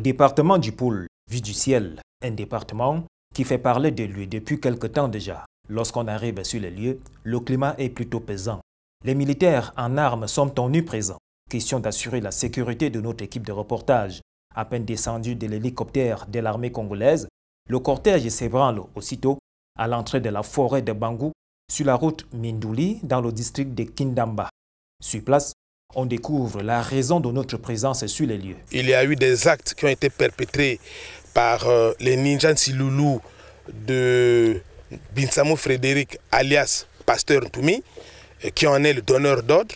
département du Poule, vu du ciel, un département qui fait parler de lui depuis quelque temps déjà. Lorsqu'on arrive sur les lieux, le climat est plutôt pesant. Les militaires en armes sont présents. Question d'assurer la sécurité de notre équipe de reportage. À peine descendu de l'hélicoptère de l'armée congolaise, le cortège s'ébranle aussitôt à l'entrée de la forêt de Bangou sur la route Mindouli dans le district de Kindamba. Sur place, on découvre la raison de notre présence sur les lieux. Il y a eu des actes qui ont été perpétrés par euh, les ninjas Siloulou de Binsamo Frédéric alias Pasteur Ntoumi, euh, qui en est le donneur d'ordre.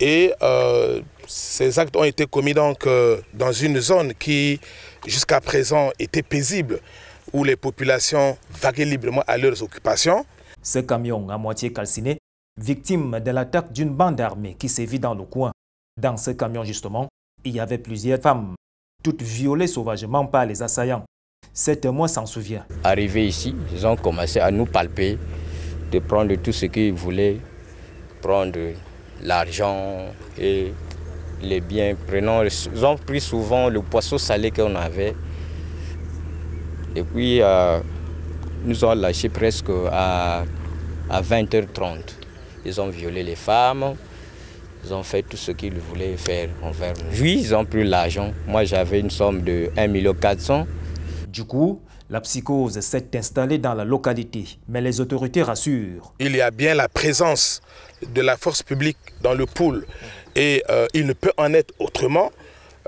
Et euh, ces actes ont été commis donc, dans une zone qui, jusqu'à présent, était paisible, où les populations vagaient librement à leurs occupations. Ce camion à moitié calciné victime de l'attaque d'une bande armée qui sévit dans le coin. Dans ce camion, justement, il y avait plusieurs femmes, toutes violées sauvagement par les assaillants. Cet témoin s'en souvient. Arrivés ici, ils ont commencé à nous palper, de prendre tout ce qu'ils voulaient, prendre l'argent et les biens. ils ont pris souvent le poisson salé qu'on avait. Et puis, euh, nous ont lâché presque à 20h30. Ils ont violé les femmes. Ils ont fait tout ce qu'ils voulaient faire envers nous. Oui, ils ont pris l'argent. Moi, j'avais une somme de 1,4 400 Du coup, la psychose s'est installée dans la localité, mais les autorités rassurent. Il y a bien la présence de la force publique dans le pool et euh, il ne peut en être autrement.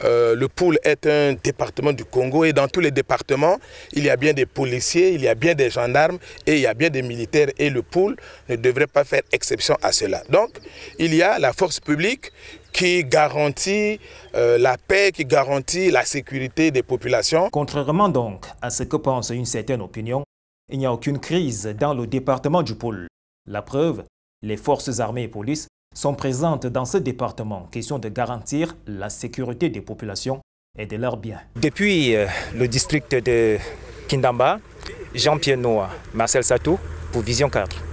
Euh, le pôle est un département du Congo et dans tous les départements, il y a bien des policiers, il y a bien des gendarmes et il y a bien des militaires et le pôle ne devrait pas faire exception à cela. Donc, il y a la force publique qui garantit euh, la paix, qui garantit la sécurité des populations. Contrairement donc à ce que pense une certaine opinion, il n'y a aucune crise dans le département du Pôle. La preuve, les forces armées et police sont présentes dans ce département, question de garantir la sécurité des populations et de leurs biens. Depuis euh, le district de Kindamba, Jean-Pierre Noah, Marcel Satou pour Vision 4.